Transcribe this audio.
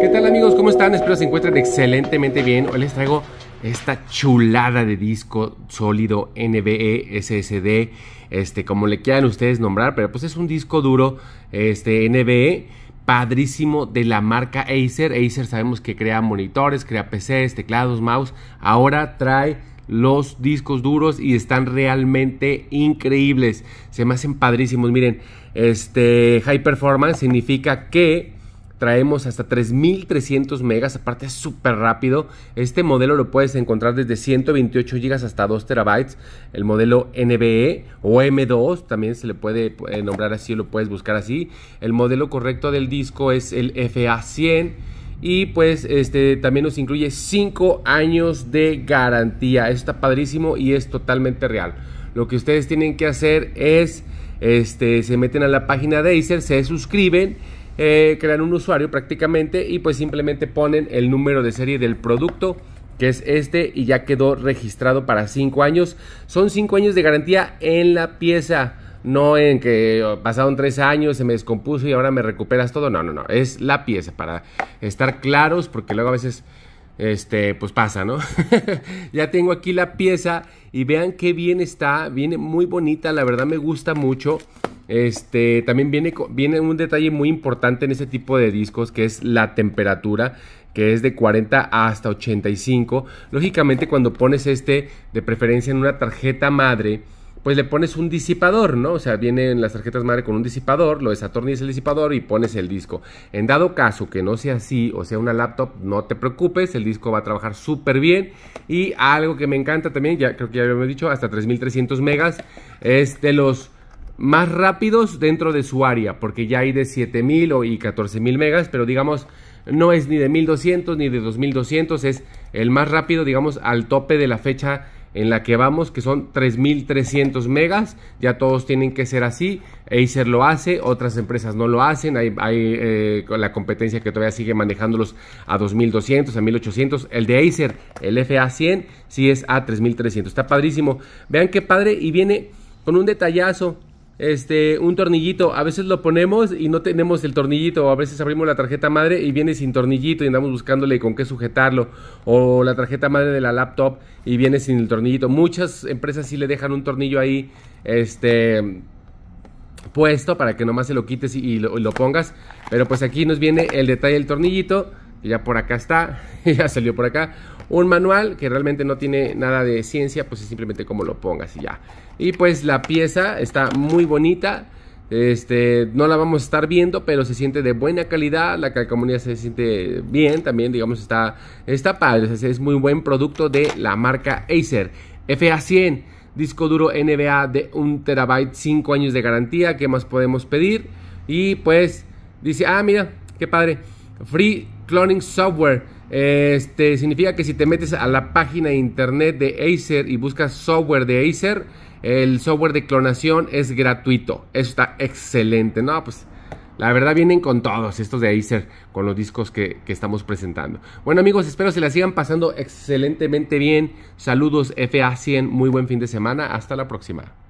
¿Qué tal amigos? ¿Cómo están? Espero se encuentren excelentemente bien. Hoy les traigo esta chulada de disco sólido NBE SSD, este como le quieran ustedes nombrar, pero pues es un disco duro este e, padrísimo de la marca Acer. Acer sabemos que crea monitores, crea PCs, teclados, mouse. Ahora trae los discos duros y están realmente increíbles. Se me hacen padrísimos. Miren, este High Performance significa que traemos hasta 3300 megas, aparte es súper rápido. Este modelo lo puedes encontrar desde 128 gigas hasta 2 terabytes. El modelo NBE o M2 también se le puede nombrar así, lo puedes buscar así. El modelo correcto del disco es el FA100 y pues este también nos incluye 5 años de garantía. está padrísimo y es totalmente real. Lo que ustedes tienen que hacer es este se meten a la página de Acer, se suscriben eh, crean un usuario prácticamente y pues simplemente ponen el número de serie del producto que es este y ya quedó registrado para 5 años. Son 5 años de garantía en la pieza no en que oh, pasaron tres años, se me descompuso y ahora me recuperas todo. No, no, no. Es la pieza para estar claros, porque luego a veces, este, pues pasa, ¿no? ya tengo aquí la pieza y vean qué bien está. Viene muy bonita, la verdad me gusta mucho. Este, también viene, viene un detalle muy importante en este tipo de discos que es la temperatura que es de 40 hasta 85. Lógicamente cuando pones este de preferencia en una tarjeta madre, pues le pones un disipador, ¿no? O sea, vienen las tarjetas madre con un disipador, lo desatornillas el disipador y pones el disco. En dado caso que no sea así, o sea, una laptop, no te preocupes, el disco va a trabajar súper bien. Y algo que me encanta también, ya creo que ya habíamos dicho, hasta 3300 megas, es de los más rápidos dentro de su área, porque ya hay de 7000 y 14000 megas, pero digamos no es ni de 1200 ni de 2200, es el más rápido, digamos, al tope de la fecha en la que vamos, que son 3300 megas. Ya todos tienen que ser así. Acer lo hace, otras empresas no lo hacen. Hay, eh, la competencia que todavía sigue manejándolos a 2200, a 1800. El de Acer, el FA100, sí es a 3300. Está padrísimo. Vean qué padre y viene con un detallazo este, un tornillito. A veces lo ponemos y no tenemos el tornillito. O a veces abrimos la tarjeta madre y viene sin tornillito y andamos buscándole con qué sujetarlo. O la tarjeta madre de la laptop y viene sin el tornillito. Muchas empresas sí le dejan un tornillo ahí, este, puesto para que nomás se lo quites y lo pongas. Pero pues aquí nos viene el detalle del tornillito ya por acá está, ya salió por acá. Un manual que realmente no tiene nada de ciencia, pues es simplemente como lo pongas y ya. Y pues la pieza está muy bonita. Este, no la vamos a estar viendo, pero se siente de buena calidad. La calcomanía se siente bien también, digamos, está, está padre. es muy buen producto de la marca Acer. FA100, disco duro NBA de 1 terabyte, 5 años de garantía. ¿Qué más podemos pedir? Y pues dice, ah, mira, qué padre. Free Cloning Software. Este significa que si te metes a la página de internet de Acer y buscas software de Acer, el software de clonación es gratuito. Eso está excelente. No, pues la verdad vienen con todos estos de Acer, con los discos que, que estamos presentando. Bueno amigos, espero se la sigan pasando excelentemente bien. Saludos FA100, muy buen fin de semana. Hasta la próxima.